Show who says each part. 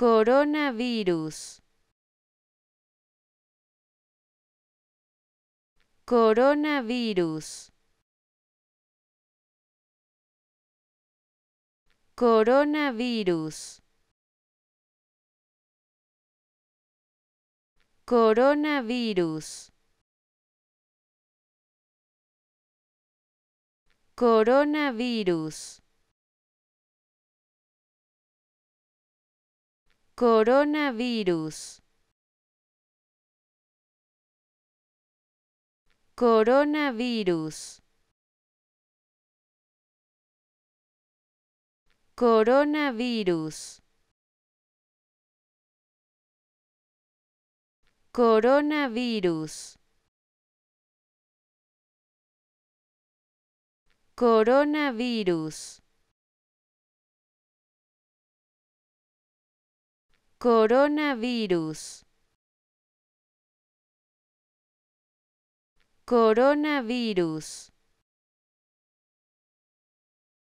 Speaker 1: Coronavirus. Coronavirus. Coronavirus. Coronavirus. Coronavirus. Coronavirus. Coronavirus. Coronavirus. Coronavirus. Coronavirus. Coronavirus. Coronavirus.